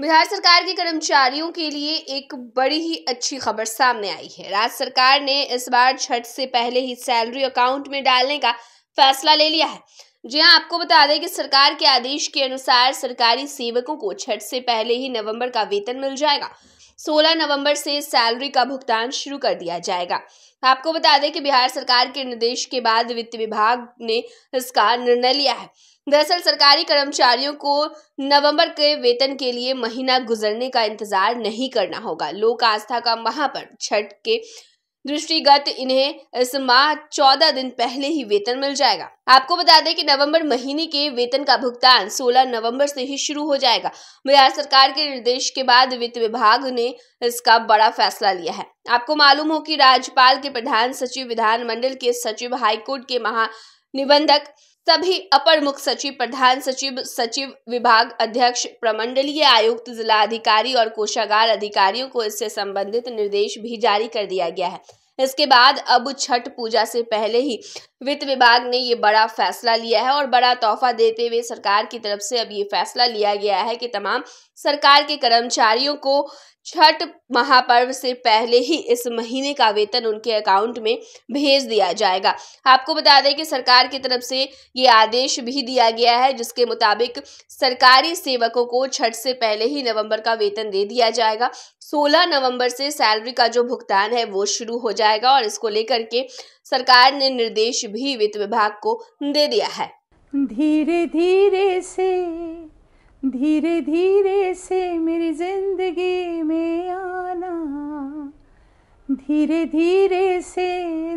बिहार सरकार के कर्मचारियों के लिए एक बड़ी ही अच्छी खबर सामने आई है राज्य सरकार ने इस बार छठ से पहले ही सैलरी अकाउंट में डालने का फैसला ले लिया है जी हाँ आपको बता दें कि सरकार के आदेश के अनुसार सरकारी सेवकों को छठ से पहले ही नवंबर का वेतन मिल जाएगा 16 नवंबर से सैलरी का भुगतान शुरू कर दिया जाएगा आपको बता दें कि बिहार सरकार के निर्देश के बाद वित्त विभाग ने इसका निर्णय लिया है दरअसल सरकारी कर्मचारियों को नवंबर के वेतन के लिए महीना गुजरने का इंतजार नहीं करना होगा लोक आस्था का महापर्व छठ के दृष्टिगत इन्हें इस माह चौदह दिन पहले ही वेतन मिल जाएगा आपको बता दें कि नवंबर महीने के वेतन का भुगतान 16 नवंबर से ही शुरू हो जाएगा बिहार सरकार के निर्देश के बाद वित्त विभाग ने इसका बड़ा फैसला लिया है आपको मालूम हो कि राज्यपाल के प्रधान सचिव विधानमंडल के सचिव हाईकोर्ट के महानिबंधक सभी अपर मुख्य सचिव प्रधान सचिव सचिव विभाग अध्यक्ष प्रमंडलीय आयुक्त जिला अधिकारी और कोषागार अधिकारियों को इससे संबंधित निर्देश भी जारी कर दिया गया है इसके बाद अब छठ पूजा से पहले ही वित्त विभाग ने ये बड़ा फैसला लिया है और बड़ा तोहफा देते हुए सरकार की तरफ से अब ये फैसला लिया गया है कि तमाम सरकार के कर्मचारियों को छठ महापर्व से पहले ही इस महीने का वेतन उनके अकाउंट में भेज दिया जाएगा आपको बता दें कि सरकार की तरफ से ये आदेश भी दिया गया है जिसके मुताबिक सरकारी सेवकों को छठ से पहले ही नवम्बर का वेतन दे दिया जाएगा सोलह नवम्बर से सैलरी का जो भुगतान है वो शुरू हो जाए जाएगा और इसको लेकर के सरकार ने निर्देश भी वित्त विभाग को दे दिया है धीरे धीरे से धीरे धीरे से मेरी जिंदगी में आना धीरे धीरे से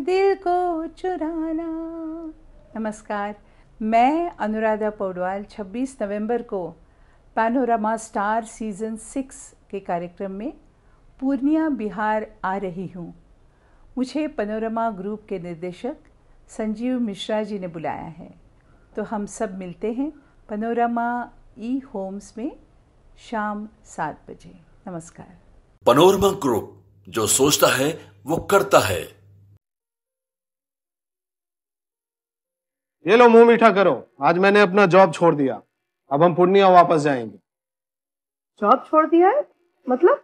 दिल को चुराना नमस्कार मैं अनुराधा पौडवाल 26 नवंबर को पैनोरामा स्टार सीज़न सिक्स के कार्यक्रम में पूर्णिया बिहार आ रही हूँ मुझे पनोरमा ग्रुप के निर्देशक संजीव मिश्रा जी ने बुलाया है तो हम सब मिलते हैं पनोरमा ई होम्स में शाम सात बजे नमस्कार पनोरमा ग्रुप जो सोचता है वो करता है ये लो मुंह मीठा करो आज मैंने अपना जॉब छोड़ दिया अब हम पूर्णिया वापस जाएंगे जॉब छोड़ दिया है मतलब